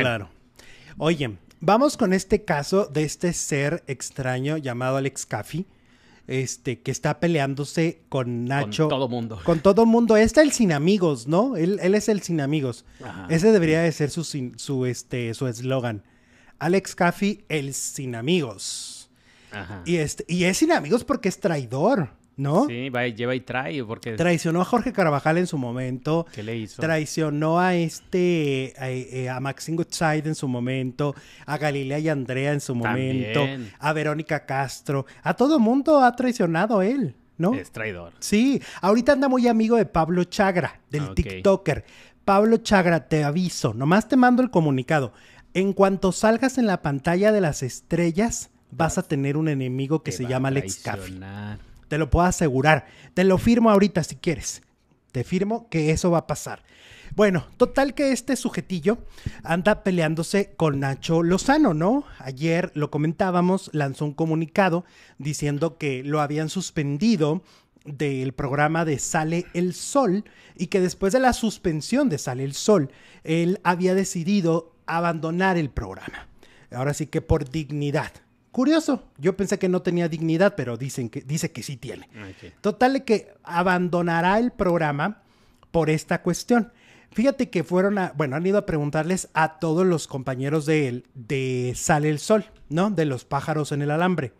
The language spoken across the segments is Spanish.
Claro. Oye, vamos con este caso de este ser extraño llamado Alex Caffey. Este, que está peleándose con Nacho. Con todo mundo. Con todo mundo. Está el sin amigos, ¿no? Él, es el sin amigos. Ese debería de ser su, su, este, su eslogan. Alex Caffey, el sin amigos. Ajá. Y, este, y es sin amigos porque es traidor. ¿no? Sí, lleva y trae, porque... Traicionó a Jorge Carvajal en su momento. ¿Qué le hizo? Traicionó a este, a, eh, Maxine en su momento, a Galilea y Andrea en su momento, a Verónica Castro, a todo mundo ha traicionado él. ¿No? Es traidor. Sí, ahorita anda muy amigo de Pablo Chagra, del TikToker. Pablo Chagra, te aviso, nomás te mando el comunicado. En cuanto salgas en la pantalla de las estrellas, vas a tener un enemigo que se llama Alex Caffi. Te lo puedo asegurar. Te lo firmo ahorita si quieres. Te firmo que eso va a pasar. Bueno, total que este sujetillo anda peleándose con Nacho Lozano, ¿no? Ayer lo comentábamos, lanzó un comunicado diciendo que lo habían suspendido del programa de Sale el Sol y que después de la suspensión de Sale el Sol, él había decidido abandonar el programa. Ahora sí que por dignidad. Curioso, yo pensé que no tenía dignidad, pero dicen que, dice que sí tiene. Ah, Total que abandonará el programa por esta cuestión. Fíjate que fueron a, bueno, han ido a preguntarles a todos los compañeros de él, de Sale el Sol, ¿no? De los pájaros en el alambre.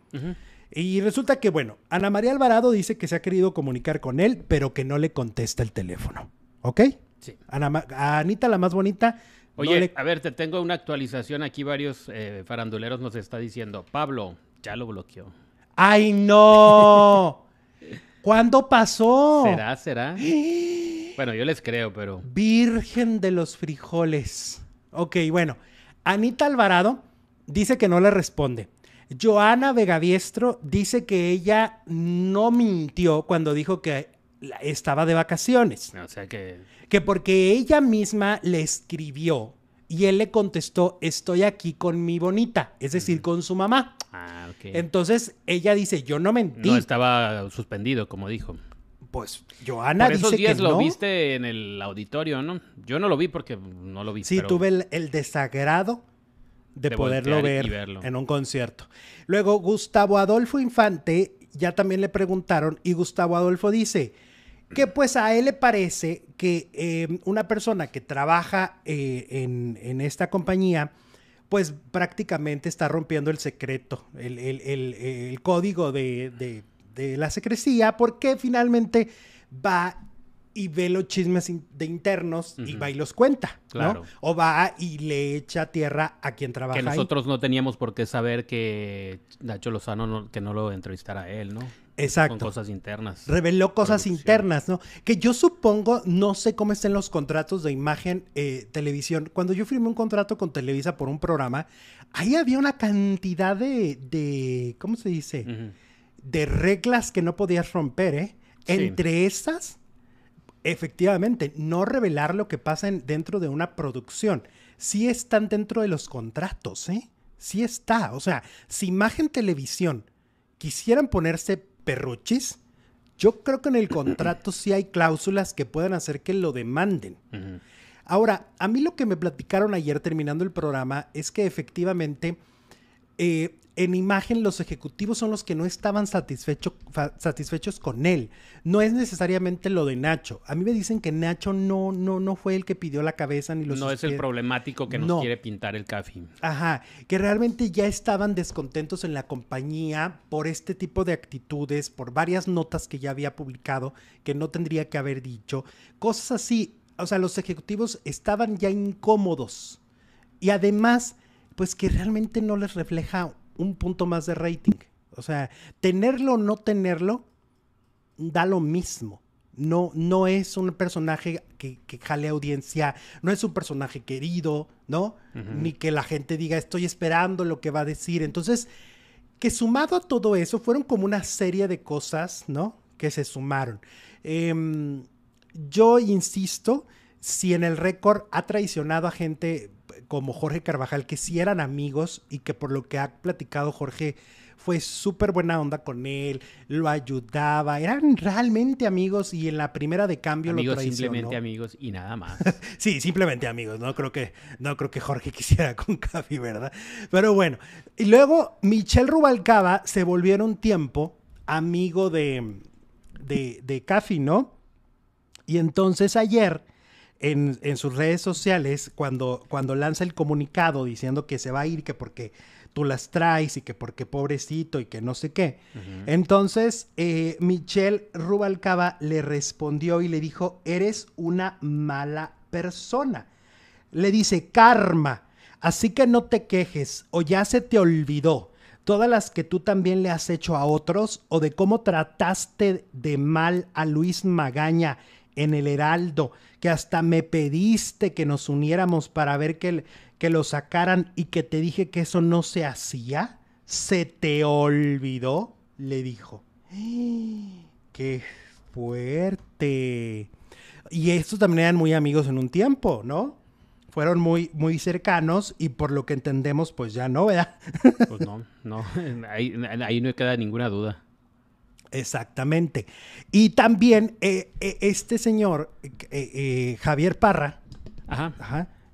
Y resulta que, bueno, Ana María Alvarado dice que se ha querido comunicar con él, pero que no le contesta el teléfono. ¿Ok? Sí. a Anita, la más bonita, Oye, a ver, te tengo una actualización aquí. Varios eh, faranduleros nos está diciendo, Pablo, ya lo bloqueó. ¡Ay, no! ¿Cuándo pasó? ¿Será, será? bueno, yo les creo, pero... Virgen de los frijoles. Ok, bueno. Anita Alvarado dice que no le responde. Joana Vegadiestro dice que ella no mintió cuando dijo que estaba de vacaciones. O sea que... Que porque ella misma le escribió y él le contestó, estoy aquí con mi bonita, es decir, con su mamá. Ah, ok. Entonces ella dice, yo no mentí. No estaba suspendido, como dijo. Pues Joana Por esos días lo viste en el auditorio, ¿no? Yo no lo vi porque no lo vi. Sí, tuve el, desagrado de, poderlo ver en un concierto. Luego Gustavo Adolfo Infante ya también le preguntaron y Gustavo Adolfo dice, que pues a él le parece que em, una persona que trabaja eh, en, esta compañía, pues prácticamente está rompiendo el secreto, el, código de, la secrecía, porque finalmente va y ve los chismes de internos y va y los cuenta, ¿no? O va y le echa tierra a quien trabaja. Que nosotros no teníamos por qué saber que Nacho Lozano que no lo entrevistara a él, ¿no? Exacto. Con cosas internas. Reveló cosas internas, ¿no? Que yo supongo, no sé cómo estén los contratos de imagen, eh, televisión. Cuando yo firmé un contrato con Televisa por un programa, ahí había una cantidad de, ¿cómo se dice? De reglas que no podías romper, ¿eh? Entre esas Efectivamente, no revelar lo que pasa dentro de una producción. Sí están dentro de los contratos, ¿eh? Sí está. O sea, si imagen televisión quisieran ponerse perruches, yo creo que en el contrato sí hay cláusulas que pueden hacer que lo demanden. Ahora, a mí lo que me platicaron ayer terminando el programa es que efectivamente eh, en imagen los ejecutivos son los que no estaban satisfechos con él. No es necesariamente lo de Nacho. A mí me dicen que Nacho no, no, no fue el que pidió la cabeza ni los... No es el problemático que nos quiere pintar el café. Ajá, que realmente ya estaban descontentos en la compañía por este tipo de actitudes, por varias notas que ya había publicado que no tendría que haber dicho. Cosas así. O sea, los ejecutivos estaban ya incómodos. Y además pues que realmente no les refleja un punto más de rating. O sea, tenerlo o no tenerlo da lo mismo. No, no es un personaje que, jale audiencia, no es un personaje querido, ¿no? Ni que la gente diga estoy esperando lo que va a decir. Entonces, que sumado a todo eso, fueron como una serie de cosas, ¿no? Que se sumaron. Em, yo insisto, si en el récord ha traicionado a gente como Jorge Carvajal, que sí eran amigos y que por lo que ha platicado Jorge fue súper buena onda con él, lo ayudaba, eran realmente amigos y en la primera de cambio amigos, Simplemente amigos y nada más. sí, simplemente amigos, no creo que, no creo que Jorge quisiera con Cafi, ¿verdad? Pero bueno, y luego Michelle Rubalcaba se volvió un tiempo amigo de, de, de ¿no? Y entonces ayer en, sus redes sociales, cuando, cuando lanza el comunicado diciendo que se va a ir, que porque tú las traes y que porque pobrecito y que no sé qué. Entonces, eh, Michelle Rubalcaba le respondió y le dijo, eres una mala persona. Le dice, karma, así que no te quejes o ya se te olvidó todas las que tú también le has hecho a otros o de cómo trataste de mal a Luis Magaña en el Heraldo, que hasta me pediste que nos uniéramos para ver que, que lo sacaran y que te dije que eso no se hacía. Se te olvidó, le dijo. ¡Qué fuerte! Y estos también eran muy amigos en un tiempo, ¿no? Fueron muy, muy cercanos y por lo que entendemos, pues ya no, ¿verdad? Pues no, no, ahí no queda ninguna duda. Exactamente. Y también eh, eh, este señor, eh, Javier Parra,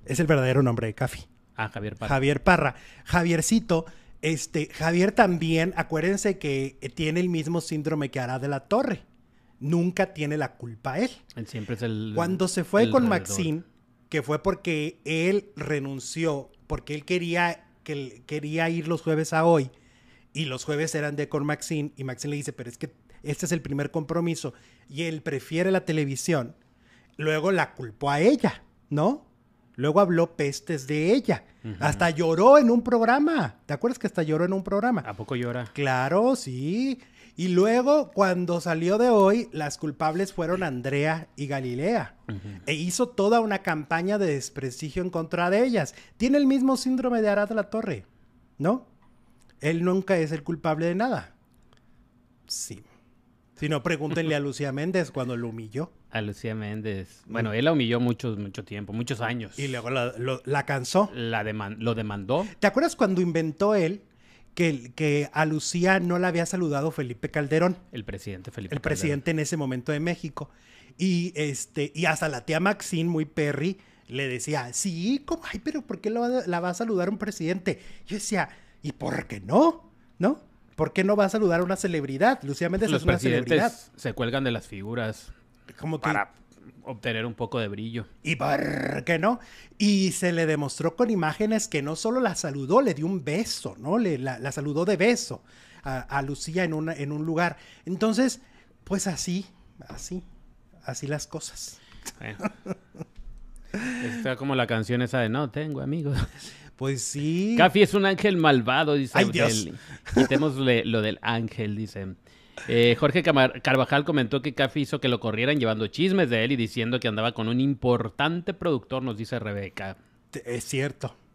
es el verdadero nombre de Café. Ah, Javier Parra. Javier Parra. Javiercito, este, Javier también, acuérdense que tiene el mismo síndrome que hará de la Torre. Nunca tiene la culpa él. Él siempre es el. Cuando se fue con Maxine, que fue porque él renunció, porque él quería, que, quería ir los jueves a hoy y los jueves eran de con Maxine y Maxine le dice, pero es que este es el primer compromiso y él prefiere la televisión, luego la culpó a ella, ¿no? Luego habló pestes de ella. Hasta lloró en un programa. ¿Te acuerdas que hasta lloró en un programa? ¿A poco llora? Claro, sí. Y luego, cuando salió de hoy, las culpables fueron Andrea y Galilea. E hizo toda una campaña de desprestigio en contra de ellas. Tiene el mismo síndrome de Arad La Torre, ¿no? Él nunca es el culpable de nada. Sí. Si no, pregúntenle a Lucía Méndez cuando lo humilló. A Lucía Méndez. Mm. Bueno, él la humilló mucho, mucho tiempo, muchos años. Y luego la, cansó. La lo demandó. ¿Te acuerdas cuando inventó él que, que, a Lucía no la había saludado Felipe Calderón? El presidente Felipe El presidente en ese momento de México. Y, este, y hasta la tía Maxine, muy perry, le decía, sí, ¿cómo? Ay, pero ¿por qué la va a saludar un presidente? Yo decía ¿Y por qué no? ¿No? ¿Por qué no va a saludar a una celebridad? Lucía Méndez es una celebridad. Se cuelgan de las figuras. Para obtener un poco de brillo. ¿Y por qué no? Y se le demostró con imágenes que no solo la saludó, le dio un beso, ¿no? la, saludó de beso a, Lucía en, en un lugar. Entonces, pues así, así, así las cosas. Eh. Está como la canción esa de No tengo amigos. Pues sí. Café es un ángel malvado, dice. Ay, Quitémosle lo del ángel, dice. Eh, Jorge Carvajal comentó que Caffi hizo que lo corrieran llevando chismes de él y diciendo que andaba con un importante productor, nos dice Rebeca. Es cierto.